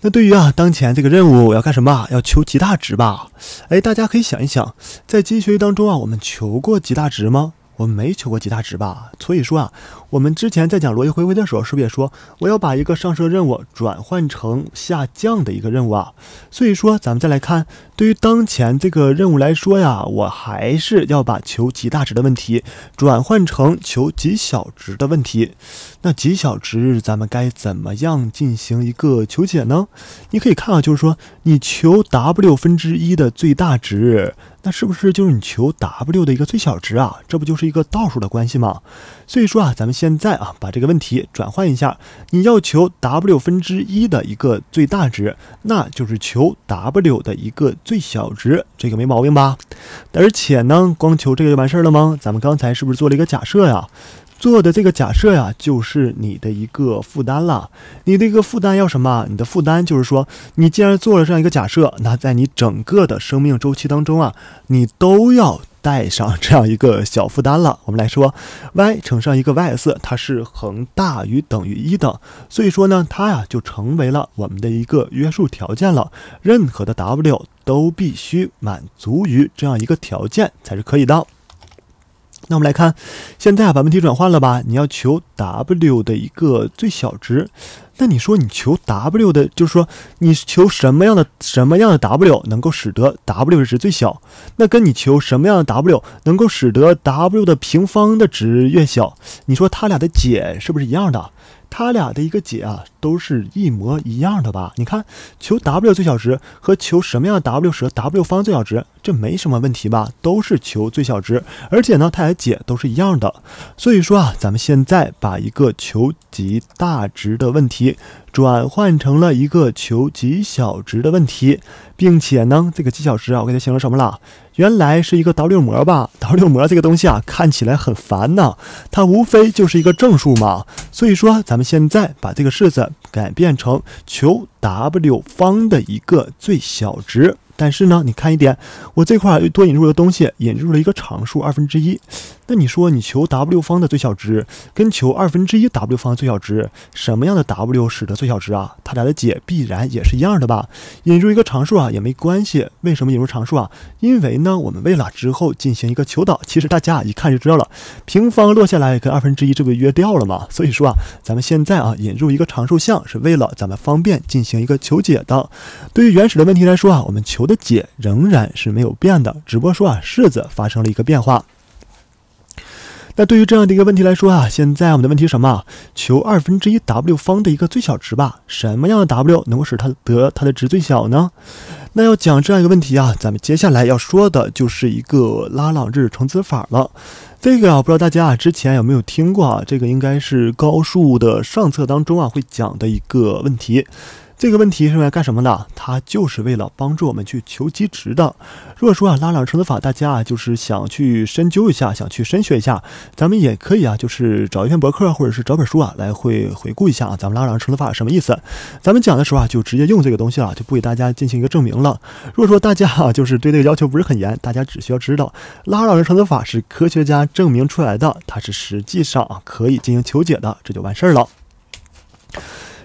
那对于啊，当前这个任务我要干什么？要求极大值吧。哎，大家可以想一想，在金学习当中啊，我们求过极大值吗？我没求过极大值吧，所以说啊，我们之前在讲逻辑回归的时候，是不是也说我要把一个上升任务转换成下降的一个任务啊？所以说，咱们再来看，对于当前这个任务来说呀，我还是要把求极大值的问题转换成求极小值的问题。那极小值咱们该怎么样进行一个求解呢？你可以看到，就是说你求 w 分之一的最大值。那是不是就是你求 W 的一个最小值啊？这不就是一个倒数的关系吗？所以说啊，咱们现在啊，把这个问题转换一下，你要求 W 分之一的一个最大值，那就是求 W 的一个最小值，这个没毛病吧？而且呢，光求这个就完事儿了吗？咱们刚才是不是做了一个假设呀？做的这个假设呀，就是你的一个负担了。你的一个负担要什么？你的负担就是说，你既然做了这样一个假设，那在你整个的生命周期当中啊，你都要带上这样一个小负担了。我们来说，y 乘上一个 ys，它是恒大于等于一的，所以说呢，它呀就成为了我们的一个约束条件了。任何的 w 都必须满足于这样一个条件才是可以的。那我们来看，现在把问题转换了吧？你要求 W 的一个最小值，那你说你求 W 的，就是说你求什么样的什么样的 W 能够使得 W 的值最小？那跟你求什么样的 W 能够使得 W 的平方的值越小？你说它俩的解是不是一样的？它俩的一个解啊，都是一模一样的吧？你看，求 W 最小值和求什么样的 W 是 W 方最小值，这没什么问题吧？都是求最小值，而且呢，它的解都是一样的。所以说啊，咱们现在把一个求极大值的问题。转换成了一个求极小值的问题，并且呢，这个极小值啊，我给它形成什么了？原来是一个 W 模吧？W 模这个东西啊，看起来很烦呢，它无非就是一个正数嘛。所以说，咱们现在把这个式子改变成求 W 方的一个最小值。但是呢，你看一点，我这块又多引入了东西，引入了一个常数二分之一。那你说你求 w 方的最小值，跟求二分之一 w 方的最小值，什么样的 w 使得最小值啊？它俩的解必然也是一样的吧？引入一个常数啊也没关系。为什么引入常数啊？因为呢，我们为了之后进行一个求导，其实大家一看就知道了，平方落下来跟二分之一这不约掉了嘛。所以说啊，咱们现在啊引入一个常数项是为了咱们方便进行一个求解的。对于原始的问题来说啊，我们求的解仍然是没有变的，只不过说啊式子发生了一个变化。那对于这样的一个问题来说啊，现在我们的问题什么？求二分之一 w 方的一个最小值吧。什么样的 w 能够使它得它的值最小呢？那要讲这样一个问题啊，咱们接下来要说的就是一个拉朗日乘子法了。这个啊，不知道大家啊之前有没有听过啊？这个应该是高数的上册当中啊会讲的一个问题。这个问题是用来干什么的？它就是为了帮助我们去求积值的。如果说啊拉朗乘子法，大家啊就是想去深究一下，想去深学一下，咱们也可以啊就是找一篇博客或者是找本书啊来会回顾一下啊，咱们拉朗乘子法什么意思？咱们讲的时候啊就直接用这个东西了，就不给大家进行一个证明了。如果说大家啊就是对这个要求不是很严，大家只需要知道拉朗乘子法是科学家证明出来的，它是实际上啊可以进行求解的，这就完事儿了。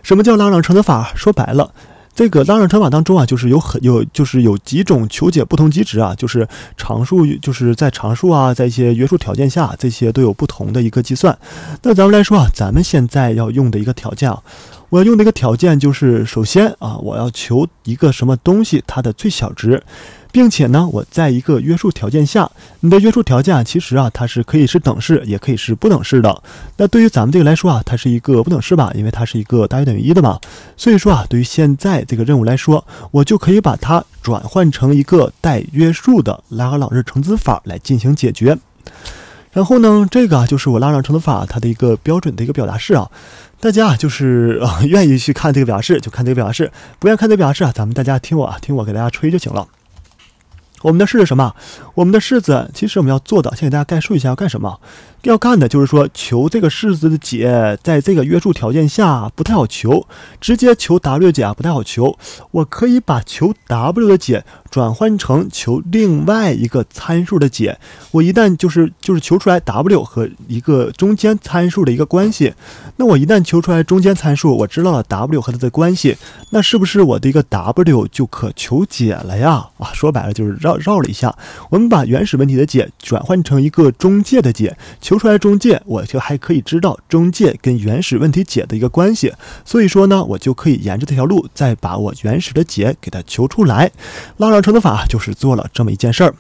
什么叫拉朗乘的法？说白了，这个拉朗乘法当中啊，就是有很有，就是有几种求解不同极值啊，就是常数，就是在常数啊，在一些约束条件下，这些都有不同的一个计算。那咱们来说啊，咱们现在要用的一个条件啊，我要用的一个条件就是，首先啊，我要求一个什么东西它的最小值。并且呢，我在一个约束条件下，你的约束条件其实啊，它是可以是等式，也可以是不等式的。那对于咱们这个来说啊，它是一个不等式吧，因为它是一个大于等于一的嘛。所以说啊，对于现在这个任务来说，我就可以把它转换成一个带约束的拉格朗日乘子法来进行解决。然后呢，这个就是我拉格朗日乘子法它的一个标准的一个表达式啊。大家啊，就是啊愿意去看这个表达式就看这个表达式，不愿看这个表式啊，咱们大家听我啊，听我给大家吹就行了。我们的式子什么？我们的式子其实我们要做的，先给大家概述一下要干什么。要干的就是说，求这个式子的解，在这个约束条件下不太好求，直接求 W 解啊不太好求。我可以把求 W 的解。转换成求另外一个参数的解，我一旦就是就是求出来 w 和一个中间参数的一个关系，那我一旦求出来中间参数，我知道了 w 和它的关系，那是不是我的一个 w 就可求解了呀？啊，说白了就是绕绕了一下，我们把原始问题的解转换成一个中介的解，求出来中介，我就还可以知道中介跟原始问题解的一个关系，所以说呢，我就可以沿着这条路再把我原始的解给它求出来，绕绕。乘子法就是做了这么一件事儿。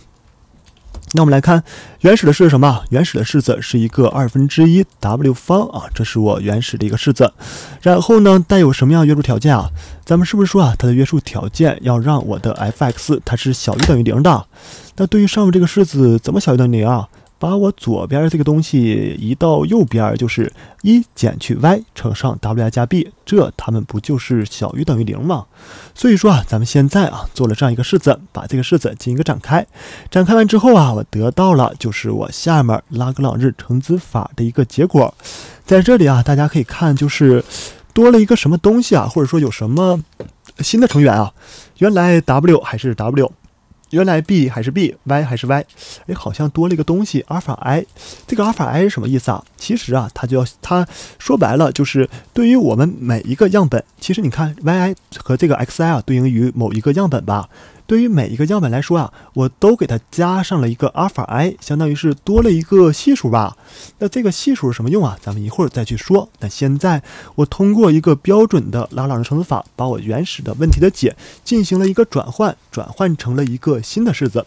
那我们来看，原始的是什么？原始的式子是一个二分之一 w 方啊，这是我原始的一个式子。然后呢，带有什么样约束条件啊？咱们是不是说啊，它的约束条件要让我的 f(x) 它是小于等于零的？那对于上面这个式子，怎么小于等于零啊？把我左边这个东西移到右边，就是一减去 y 乘上 w 加 b，这它们不就是小于等于零吗？所以说啊，咱们现在啊做了这样一个式子，把这个式子进行一个展开，展开完之后啊，我得到了就是我下面拉格朗日乘子法的一个结果，在这里啊，大家可以看就是多了一个什么东西啊，或者说有什么新的成员啊，原来 w 还是 w。原来 b 还是 b，y 还是 y，哎，好像多了一个东西，阿尔法 i，这个阿尔法 i 是什么意思啊？其实啊，它就要，它说白了就是对于我们每一个样本，其实你看 y_i 和这个 x_i 啊，对应于某一个样本吧。对于每一个样本来说啊，我都给它加上了一个阿尔法 i，相当于是多了一个系数吧。那这个系数是什么用啊？咱们一会儿再去说。那现在我通过一个标准的拉朗日乘子法，把我原始的问题的解进行了一个转换，转换成了一个新的式子。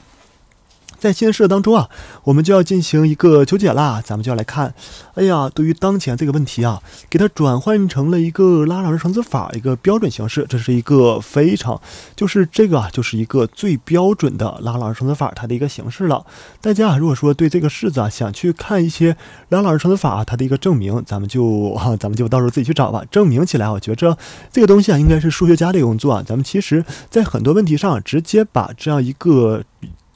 在新设当中啊，我们就要进行一个求解啦。咱们就要来看，哎呀，对于当前这个问题啊，给它转换成了一个拉朗日乘子法一个标准形式，这是一个非常，就是这个啊，就是一个最标准的拉朗日乘子法它的一个形式了。大家啊，如果说对这个式子啊想去看一些拉朗日乘子法啊它的一个证明，咱们就啊，咱们就到时候自己去找吧。证明起来，我觉着这个东西啊，应该是数学家的工作啊。咱们其实在很多问题上，直接把这样一个。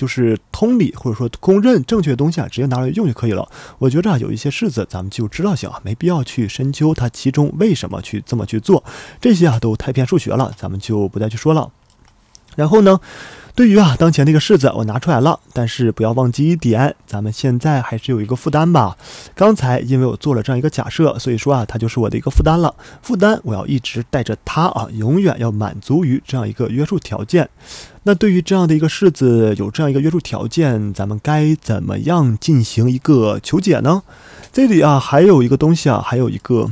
就是通理或者说公认正确的东西啊，直接拿来用就可以了。我觉着啊，有一些式子咱们就知道行啊，没必要去深究它其中为什么去这么去做，这些啊都太偏数学了，咱们就不再去说了。然后呢？对于啊，当前那个式子我拿出来了，但是不要忘记一点，咱们现在还是有一个负担吧。刚才因为我做了这样一个假设，所以说啊，它就是我的一个负担了。负担我要一直带着它啊，永远要满足于这样一个约束条件。那对于这样的一个式子，有这样一个约束条件，咱们该怎么样进行一个求解呢？这里啊，还有一个东西啊，还有一个，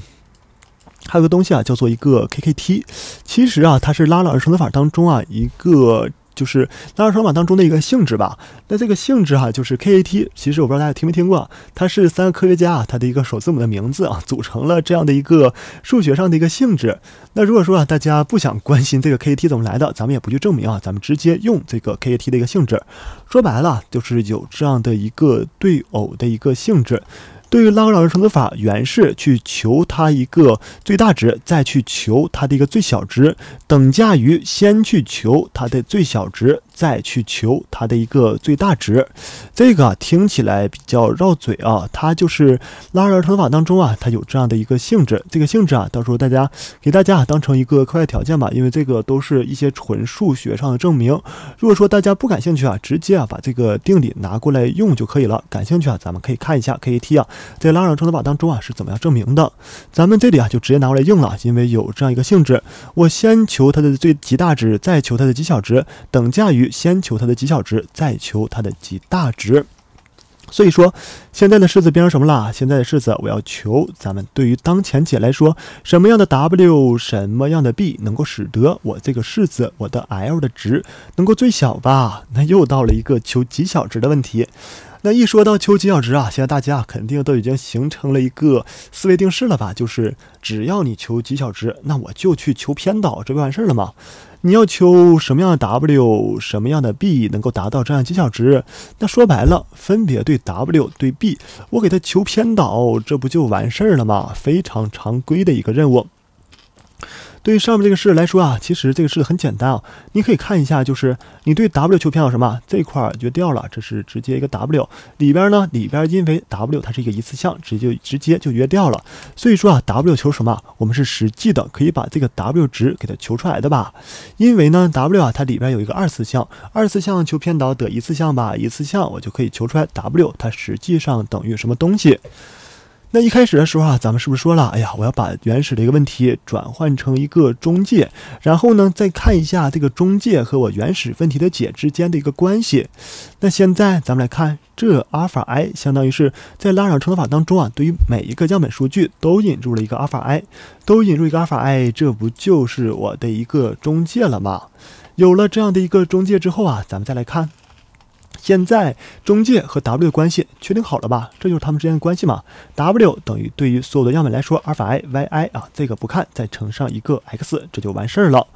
还有个东西啊，叫做一个 KKT。其实啊，它是拉拉尔乘的法当中啊一个。就是拉尔索码当中的一个性质吧。那这个性质哈，就是 KAT。其实我不知道大家听没听过，它是三个科学家啊，他的一个首字母的名字啊，组成了这样的一个数学上的一个性质。那如果说啊，大家不想关心这个 KAT 怎么来的，咱们也不去证明啊，咱们直接用这个 KAT 的一个性质。说白了，就是有这样的一个对偶的一个性质。对于拉格朗日乘子法原式去求它一个最大值，再去求它的一个最小值，等价于先去求它的最小值。再去求它的一个最大值，这个听起来比较绕嘴啊，它就是拉尔乘法当中啊，它有这样的一个性质。这个性质啊，到时候大家给大家啊当成一个课外条件吧，因为这个都是一些纯数学上的证明。如果说大家不感兴趣啊，直接啊把这个定理拿过来用就可以了。感兴趣啊，咱们可以看一下 KAT 啊，在拉尔乘法当中啊是怎么样证明的。咱们这里啊就直接拿过来用了，因为有这样一个性质。我先求它的最极大值，再求它的极小值，等价于。先求它的极小值，再求它的极大值。所以说，现在的式子变成什么了？现在的式子我要求，咱们对于当前解来说，什么样的 w，什么样的 b 能够使得我这个式子，我的 l 的值能够最小吧？那又到了一个求极小值的问题。那一说到求极小值啊，现在大家肯定都已经形成了一个思维定式了吧？就是只要你求极小值，那我就去求偏导，这不完事儿了吗？你要求什么样的 w，什么样的 b 能够达到这样极小值？那说白了，分别对 w 对 b，我给它求偏导，这不就完事儿了吗？非常常规的一个任务。对于上面这个式来说啊，其实这个式子很简单啊，你可以看一下，就是你对 W 求偏导什么，这块儿就掉了，这是直接一个 W，里边呢，里边因为 W 它是一个一次项，直接直接就约掉了。所以说啊，W 求什么，我们是实际的可以把这个 W 值给它求出来的吧？因为呢，W 啊，它里边有一个二次项，二次项求偏导得一次项吧，一次项我就可以求出来 W，它实际上等于什么东西？那一开始的时候啊，咱们是不是说了？哎呀，我要把原始的一个问题转换成一个中介，然后呢，再看一下这个中介和我原始问题的解之间的一个关系。那现在咱们来看，这阿尔法 i 相当于是在拉尔乘法当中啊，对于每一个样本数据都引入了一个阿尔法 i，都引入一个阿尔法 i，这不就是我的一个中介了吗？有了这样的一个中介之后啊，咱们再来看。现在中介和 W 的关系确定好了吧？这就是他们之间的关系嘛。W 等于对于所有的样本来说，阿尔法 i y i 啊，这个不看，再乘上一个 x，这就完事儿了。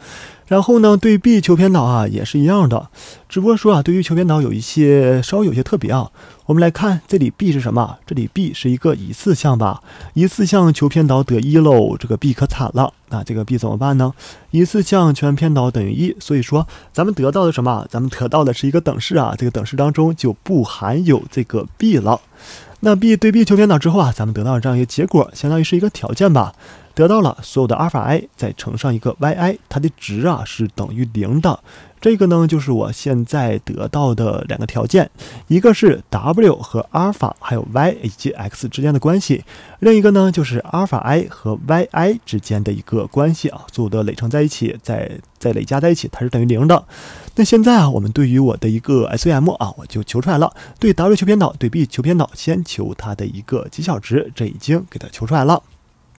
然后呢，对 b 求偏导啊，也是一样的，只不过说啊，对于求偏导有一些稍微有些特别啊。我们来看这里 b 是什么，这里 b 是一个一次项吧，一次项求偏导得一喽，这个 b 可惨了。那这个 b 怎么办呢？一次项全偏导等于一，所以说咱们得到的什么？咱们得到的是一个等式啊，这个等式当中就不含有这个 b 了。那 b 对 b 求偏导之后啊，咱们得到这样一个结果，相当于是一个条件吧。得到了所有的阿尔法 i 再乘上一个 yi，它的值啊是等于零的。这个呢就是我现在得到的两个条件，一个是 w 和阿尔法还有 y 以及 x 之间的关系，另一个呢就是阿尔法 i 和 yi 之间的一个关系啊，所有的累乘在一起，再再累加在一起，它是等于零的。那现在啊，我们对于我的一个 SVM 啊，我就求出来了，对 w 求偏导，对 b 求偏导，先求它的一个极小值，这已经给它求出来了。